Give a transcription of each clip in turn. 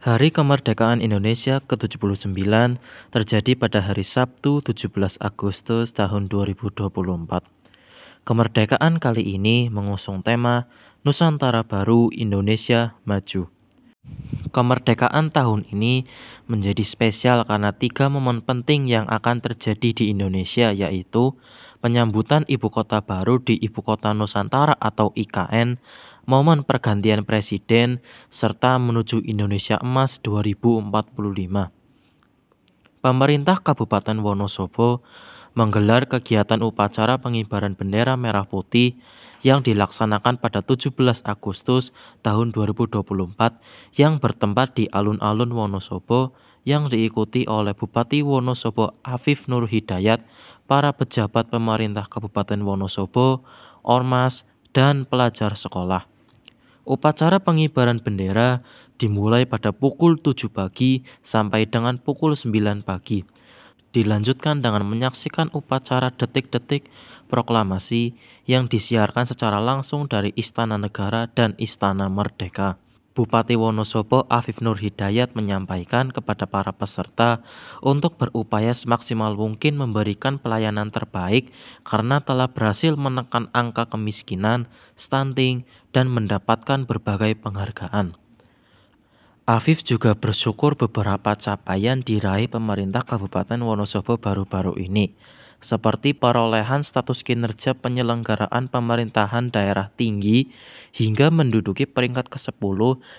Hari Kemerdekaan Indonesia ke-79 terjadi pada hari Sabtu 17 Agustus tahun 2024. Kemerdekaan kali ini mengusung tema Nusantara Baru Indonesia Maju kemerdekaan tahun ini menjadi spesial karena tiga momen penting yang akan terjadi di Indonesia yaitu penyambutan ibu kota baru di Ibu Kota Nusantara atau IKN, momen pergantian presiden, serta menuju Indonesia Emas 2045. Pemerintah Kabupaten Wonosobo menggelar kegiatan upacara pengibaran bendera merah putih yang dilaksanakan pada 17 Agustus tahun 2024 yang bertempat di alun-alun Wonosobo yang diikuti oleh Bupati Wonosobo Afif Nur Hidayat, para pejabat pemerintah Kabupaten Wonosobo, ormas, dan pelajar sekolah. Upacara pengibaran bendera dimulai pada pukul 7 pagi sampai dengan pukul 9 pagi dilanjutkan dengan menyaksikan upacara detik-detik proklamasi yang disiarkan secara langsung dari Istana Negara dan Istana Merdeka. Bupati Wonosobo Afif Nur Hidayat menyampaikan kepada para peserta untuk berupaya semaksimal mungkin memberikan pelayanan terbaik karena telah berhasil menekan angka kemiskinan, stunting, dan mendapatkan berbagai penghargaan. Afif juga bersyukur beberapa capaian diraih pemerintah Kabupaten Wonosobo baru-baru ini, seperti perolehan status kinerja penyelenggaraan pemerintahan daerah tinggi hingga menduduki peringkat ke-10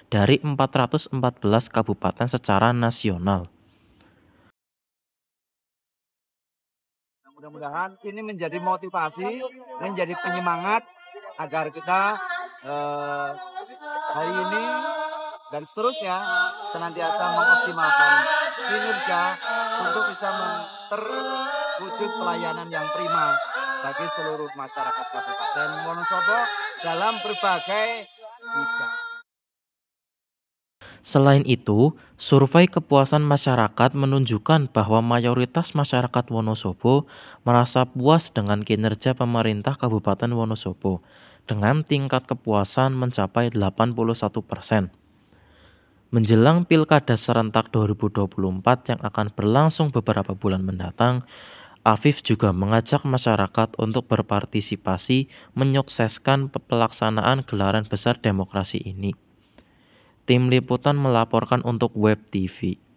dari 414 kabupaten secara nasional. Mudah-mudahan ini menjadi motivasi, menjadi penyemangat agar kita eh, hari ini dan seterusnya senantiasa mengoptimalkan kinerja untuk bisa terwujud pelayanan yang prima bagi seluruh masyarakat Kabupaten Wonosobo dalam berbagai bidang. Selain itu, survei kepuasan masyarakat menunjukkan bahwa mayoritas masyarakat Wonosobo merasa puas dengan kinerja pemerintah Kabupaten Wonosobo dengan tingkat kepuasan mencapai 81 persen. Menjelang Pilkada Serentak 2024 yang akan berlangsung beberapa bulan mendatang, Afif juga mengajak masyarakat untuk berpartisipasi menyukseskan pelaksanaan gelaran besar demokrasi ini. Tim liputan melaporkan untuk Web TV.